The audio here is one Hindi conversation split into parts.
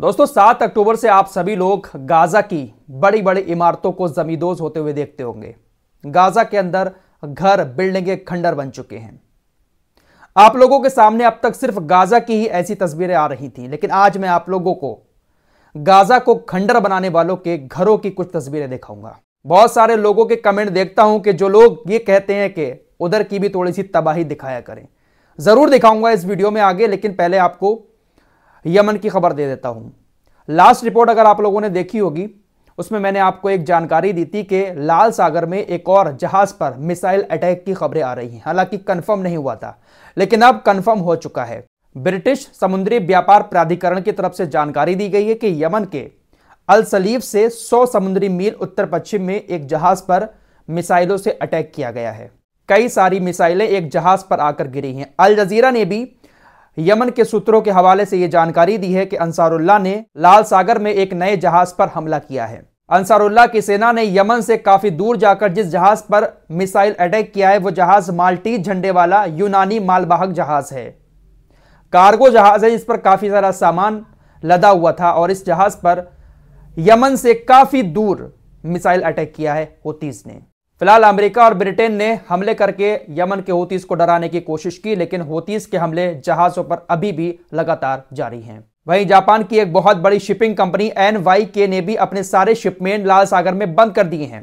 दोस्तों सात अक्टूबर से आप सभी लोग गाजा की बड़ी बड़ी इमारतों को जमींदोज होते हुए देखते होंगे गाजा के अंदर घर बिल्डिंगे खंडर बन चुके हैं आप लोगों के सामने अब तक सिर्फ गाजा की ही ऐसी तस्वीरें आ रही थी लेकिन आज मैं आप लोगों को गाजा को खंडर बनाने वालों के घरों की कुछ तस्वीरें दिखाऊंगा बहुत सारे लोगों के कमेंट देखता हूं कि जो लोग ये कहते हैं कि उधर की भी थोड़ी सी तबाही दिखाया करें जरूर दिखाऊंगा इस वीडियो में आगे लेकिन पहले आपको यमन की खबर दे देता हूं लास्ट रिपोर्ट अगर आप लोगों ने देखी होगी उसमें मैंने आपको एक जानकारी दी थी कि लाल सागर में एक और जहाज पर मिसाइल अटैक की खबरें आ रही हैं हालांकि कंफर्म नहीं हुआ था लेकिन अब कंफर्म हो चुका है ब्रिटिश समुद्री व्यापार प्राधिकरण की तरफ से जानकारी दी गई है कि यमन के अल सलीफ से 100 समुद्री मील उत्तर पश्चिम में एक जहाज पर मिसाइलों से अटैक किया गया है कई सारी मिसाइलें एक जहाज पर आकर गिरी हैं अल जजीरा ने भी यमन के सूत्रों के हवाले से यह जानकारी दी है कि अंसारुल्लाह ने लाल सागर में एक नए जहाज पर हमला किया है अंसारुल्लाह की सेना ने यमन से काफी दूर जाकर जिस जहाज पर मिसाइल अटैक किया है वो जहाज माल्टी झंडे वाला यूनानी मालवाहक जहाज है कार्गो जहाज है इस पर काफी सारा सामान लदा हुआ था और इस जहाज पर यमन से काफी दूर मिसाइल अटैक किया है होतीस ने फिलहाल अमेरिका और ब्रिटेन ने हमले करके यमन के होतीस को डराने की कोशिश की लेकिन होतीस के हमले जहाजों पर अभी भी लगातार जारी हैं वहीं जापान की एक बहुत बड़ी शिपिंग कंपनी एन वाई के ने भी अपने सारे शिपमेंट लाल सागर में बंद कर दिए हैं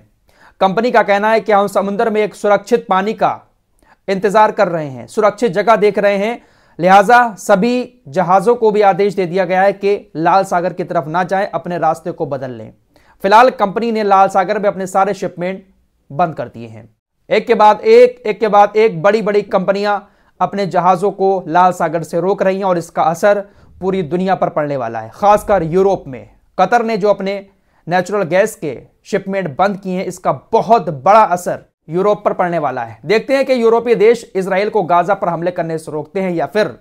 कंपनी का कहना है कि हम समुद्र में एक सुरक्षित पानी का इंतजार कर रहे हैं सुरक्षित जगह देख रहे हैं लिहाजा सभी जहाज़ों को भी आदेश दे दिया गया है कि लाल सागर की तरफ ना जाए अपने रास्ते को बदल लें फिलहाल कंपनी ने लाल सागर में अपने सारे शिपमेंट बंद कर दिए हैं एक के बाद एक एक के बाद एक बड़ी बड़ी कंपनियां अपने जहाज़ों को लाल सागर से रोक रही हैं और इसका असर पूरी दुनिया पर पड़ने वाला है खासकर यूरोप में कतर ने जो अपने नेचुरल गैस के शिपमेंट बंद किए हैं इसका बहुत बड़ा असर यूरोप पर पड़ने वाला है देखते हैं कि यूरोपीय देश इसराइल को गाजा पर हमले करने से रोकते हैं या फिर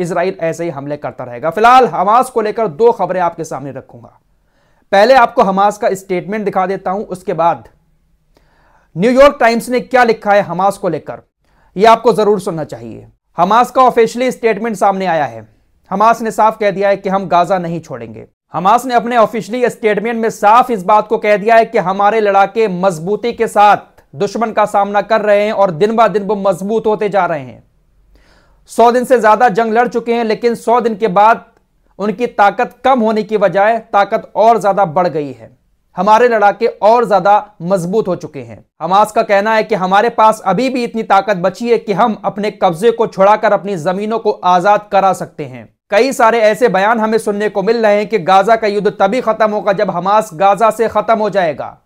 इसराइल ऐसे ही हमले करता रहेगा फिलहाल हमास को लेकर दो खबरें आपके सामने रखूंगा पहले आपको हमास का स्टेटमेंट दिखा देता हूं उसके बाद न्यूयॉर्क टाइम्स ने क्या लिखा है हमास को लेकर यह आपको जरूर सुनना चाहिए हमास का ऑफिशियली स्टेटमेंट सामने आया है हमास ने साफ कह दिया है कि हम गाजा नहीं छोड़ेंगे हमास ने अपने ऑफिशियली स्टेटमेंट में साफ इस बात को कह दिया है कि हमारे लड़ाके मजबूती के साथ दुश्मन का सामना कर रहे हैं और दिन ब दिन वो मजबूत होते जा रहे हैं सौ दिन से ज्यादा जंग लड़ चुके हैं लेकिन सौ दिन के बाद उनकी ताकत कम होने की बजाय ताकत और ज्यादा बढ़ गई है हमारे लड़ाके और ज्यादा मजबूत हो चुके हैं हमास का कहना है कि हमारे पास अभी भी इतनी ताकत बची है कि हम अपने कब्जे को छुड़ाकर अपनी जमीनों को आजाद करा सकते हैं कई सारे ऐसे बयान हमें सुनने को मिल रहे हैं कि गाजा का युद्ध तभी खत्म होगा जब हमास गाजा से खत्म हो जाएगा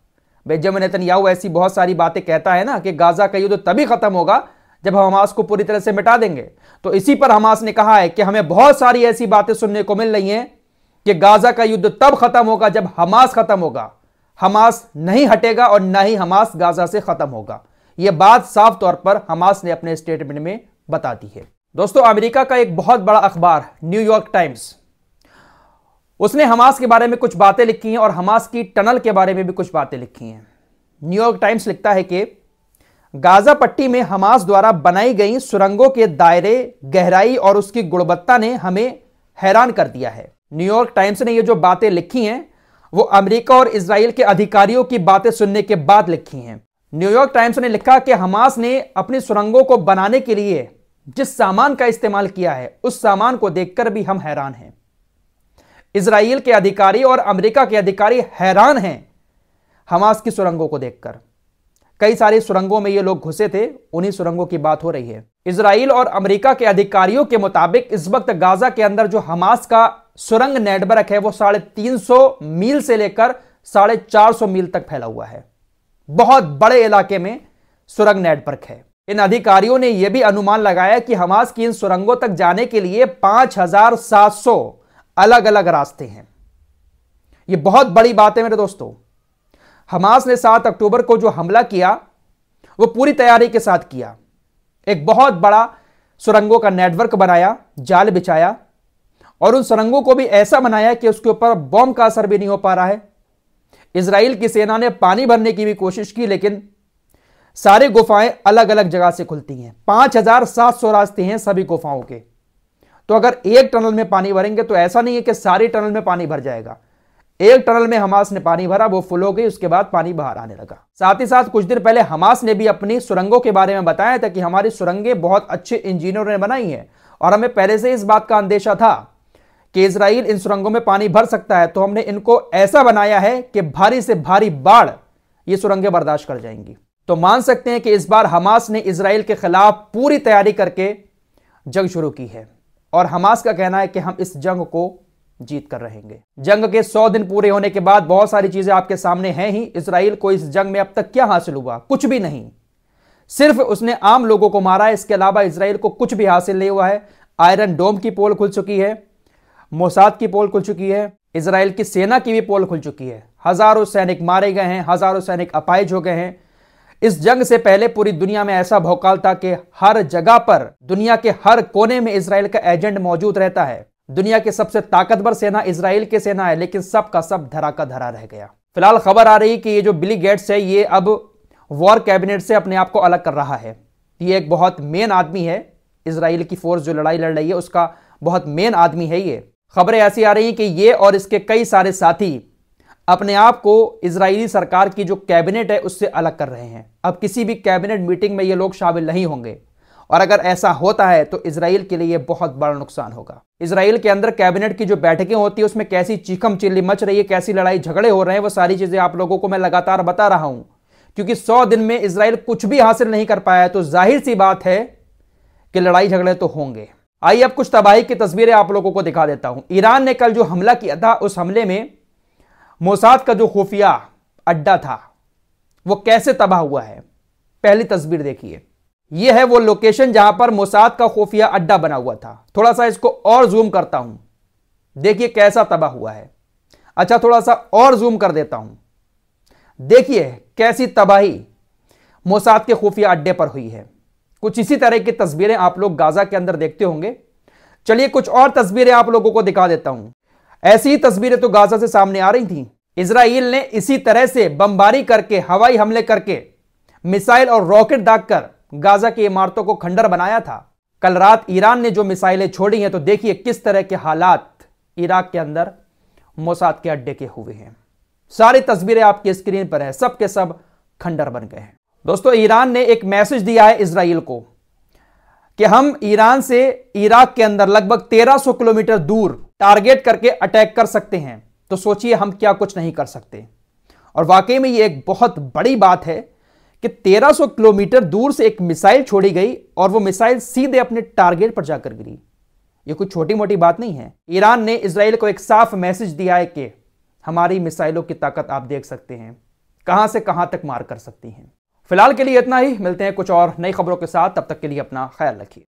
बेंजामिन याऊ ऐसी बहुत सारी बातें कहता है ना कि गाजा का युद्ध तभी खत्म होगा जब हम हमास को पूरी तरह से मिटा देंगे तो इसी पर हमास ने कहा है कि हमें बहुत सारी ऐसी बातें सुनने को मिल रही हैं कि गाजा का युद्ध तब खत्म होगा जब हमास खत्म होगा हमास नहीं हटेगा और ना ही हमास गाजा से खत्म होगा यह बात साफ तौर पर हमास ने अपने स्टेटमेंट में बता दी है दोस्तों अमेरिका का एक बहुत बड़ा अखबार न्यूयॉर्क टाइम्स उसने हमास के बारे में कुछ बातें लिखी हैं और हमास की टनल के बारे में भी कुछ बातें लिखी हैं न्यूयॉर्क टाइम्स लिखता है कि गाजा पट्टी में हमास द्वारा बनाई गई सुरंगों के दायरे गहराई और उसकी गुणवत्ता ने हमें हैरान कर दिया है न्यूयॉर्क टाइम्स ने ये जो बातें लिखी हैं वो अमेरिका और इसराइल के अधिकारियों की बातें सुनने के बाद लिखी हैं न्यूयॉर्क टाइम्स ने लिखा कि हमास ने अपनी सुरंगों को बनाने के लिए जिस सामान का इस्तेमाल किया है उस सामान को देखकर भी हम हैरान हैं इसराइल के अधिकारी और अमेरिका के अधिकारी हैरान हैं हमास की सुरंगों को देखकर कई सारी सुरंगों में ये लोग घुसे थे उन्हीं सुरंगों की बात हो रही है इसराइल और अमेरिका के अधिकारियों के मुताबिक इस वक्त गाजा के अंदर जो हमास का सुरंग नेटवर्क है वो साढ़े तीन सौ मील से लेकर साढ़े चार सौ मील तक फैला हुआ है बहुत बड़े इलाके में सुरंग नेटवर्क है इन अधिकारियों ने यह भी अनुमान लगाया कि हमास की इन सुरंगों तक जाने के लिए 5,700 अलग अलग रास्ते हैं यह बहुत बड़ी बात है मेरे दोस्तों हमास ने 7 अक्टूबर को जो हमला किया वो पूरी तैयारी के साथ किया एक बहुत बड़ा सुरंगों का नेटवर्क बनाया जाल बिछाया और उन सुरंगों को भी ऐसा बनाया कि उसके ऊपर बॉम्ब का असर भी नहीं हो पा रहा है इसराइल की सेना ने पानी भरने की भी कोशिश की लेकिन सारे गुफाएं अलग अलग जगह से खुलती हैं पांच हजार सात सौ रास्ते हैं सभी गुफाओं के तो अगर एक टनल में पानी भरेंगे तो ऐसा नहीं है कि सारे टनल में पानी भर जाएगा एक टनल में हमास ने पानी भरा वो फुल हो गई उसके बाद पानी बाहर आने लगा साथ ही साथ कुछ दिन पहले हमास ने भी अपनी सुरंगों के बारे में बताया था कि हमारी सुरंगें बहुत अच्छे इंजीनियरों ने बनाई हैं और हमें पहले से इस बात का अंदेशा था कि इसराइल इन सुरंगों में पानी भर सकता है तो हमने इनको ऐसा बनाया है कि भारी से भारी बाढ़ ये सुरंगें बर्दाश्त कर जाएंगी तो मान सकते हैं कि इस बार हमास ने इसराइल के खिलाफ पूरी तैयारी करके जंग शुरू की है और हमास का कहना है कि हम इस जंग को जीत कर रहेंगे जंग के सौ दिन पूरे होने के बाद बहुत सारी चीजें आपके सामने हैं ही इसराइल को इस जंग में अब तक क्या हासिल हुआ कुछ भी नहीं सिर्फ उसने आम लोगों को मारा है इसके अलावा इसराइल को कुछ भी हासिल नहीं हुआ है आयरन डोम की पोल खुल चुकी है मोसाद की पोल खुल चुकी है इसराइल की सेना की भी पोल खुल चुकी है हजारों सैनिक मारे गए हैं हजारों सैनिक अपाइज हो गए हैं इस जंग से पहले पूरी दुनिया में ऐसा भौकाल था कि हर जगह पर दुनिया के हर कोने में इसराइल का एजेंट मौजूद रहता है दुनिया की सबसे ताकतवर सेना इसराइल की सेना है लेकिन सबका सब धरा का धरा रह गया फिलहाल खबर आ रही कि ये जो बिली गेट्स है ये अब वॉर कैबिनेट से अपने आप को अलग कर रहा है ये एक बहुत मेन आदमी है इसराइल की फोर्स जो लड़ाई लड़ रही है उसका बहुत मेन आदमी है ये खबरें ऐसी आ रही हैं कि ये और इसके कई सारे साथी अपने आप को इसराइली सरकार की जो कैबिनेट है उससे अलग कर रहे हैं अब किसी भी कैबिनेट मीटिंग में ये लोग शामिल नहीं होंगे और अगर ऐसा होता है तो इसराइल के लिए यह बहुत बड़ा नुकसान होगा इसराइल के अंदर कैबिनेट की जो बैठकें होती है उसमें कैसी चीखम चिल्ली मच रही है कैसी लड़ाई झगड़े हो रहे हैं वो सारी चीज़ें आप लोगों को मैं लगातार बता रहा हूं क्योंकि सौ दिन में इसराइल कुछ भी हासिल नहीं कर पाया है तो जाहिर सी बात है कि लड़ाई झगड़े तो होंगे आइए अब कुछ तबाही की तस्वीरें आप लोगों को दिखा देता हूं ईरान ने कल जो हमला किया था उस हमले में मोसाद का जो खुफिया अड्डा था वो कैसे तबाह हुआ है पहली तस्वीर देखिए यह है वो लोकेशन जहां पर मोसाद का खुफिया अड्डा बना हुआ था थोड़ा सा इसको और जूम करता हूं देखिए कैसा तबाह हुआ है अच्छा थोड़ा सा और जूम कर देता हूं देखिए कैसी तबाही मोसाद के खुफिया अड्डे पर हुई है कुछ इसी तरह की तस्वीरें आप लोग गाजा के अंदर देखते होंगे चलिए कुछ और तस्वीरें आप लोगों को दिखा देता हूं ऐसी तस्वीरें तो गाजा से सामने आ रही थी इसराइल ने इसी तरह से बमबारी करके हवाई हमले करके मिसाइल और रॉकेट दागकर गाजा की इमारतों को खंडर बनाया था कल रात ईरान ने जो मिसाइलें छोड़ी हैं तो देखिए किस तरह के हालात इराक के अंदर मोसाद के अड्डे के हुए हैं सारी तस्वीरें आपकी स्क्रीन पर है सबके सब खंडर बन गए हैं दोस्तों ईरान ने एक मैसेज दिया है इसराइल को कि हम ईरान से इराक के अंदर लगभग 1300 किलोमीटर दूर टारगेट करके अटैक कर सकते हैं तो सोचिए हम क्या कुछ नहीं कर सकते और वाकई में ये एक बहुत बड़ी बात है कि 1300 किलोमीटर दूर से एक मिसाइल छोड़ी गई और वो मिसाइल सीधे अपने टारगेट पर जाकर गिरी ये कोई छोटी मोटी बात नहीं है ईरान ने इसराइल को एक साफ मैसेज दिया है कि हमारी मिसाइलों की ताकत आप देख सकते हैं कहां से कहां तक मार कर सकती हैं फिलहाल के लिए इतना ही मिलते हैं कुछ और नई खबरों के साथ तब तक के लिए अपना ख्याल रखिए